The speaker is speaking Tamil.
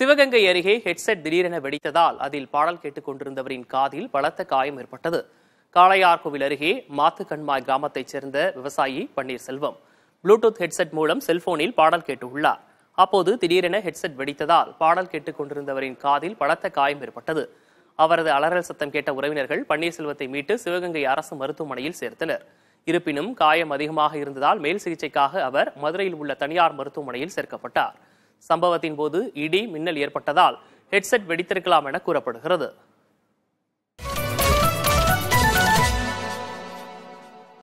சிவகங்கை அருகே ஹெட்செட் திடீரென வெடித்ததால் அதில் பாடல் கொண்டிருந்தவரின் காதில் பலத்த காயம் ஏற்பட்டது காளையார்கோவில் அருகே மாத்துக்கண்மாய் கிராமத்தைச் சேர்ந்த விவசாயி பன்னீர்செல்வம் ப்ளூடூத் ஹெட்செட் மூலம் செல்போனில் பாடல் கேட்டுள்ளார் அப்போது திடீரென ஹெட்செட் வெடித்ததால் பாடல் கொண்டிருந்தவரின் காதில் பலத்த காயம் ஏற்பட்டது அவரது அலறல் சத்தம் கேட்ட உறவினர்கள் பன்னீர்செல்வத்தை மீட்டு சிவகங்கை அரசு மருத்துவமனையில் சேர்த்தனர் இருப்பினும் காயம் அதிகமாக இருந்ததால் மேல் சிகிச்சைக்காக அவர் மதுரையில் உள்ள தனியார் மருத்துவமனையில் சேர்க்கப்பட்டார் சம்பவத்தின் போது இடி மின்னல் ஏற்பட்டதால் ஹெட்செட் வெடித்திருக்கலாம் என கூறப்படுகிறது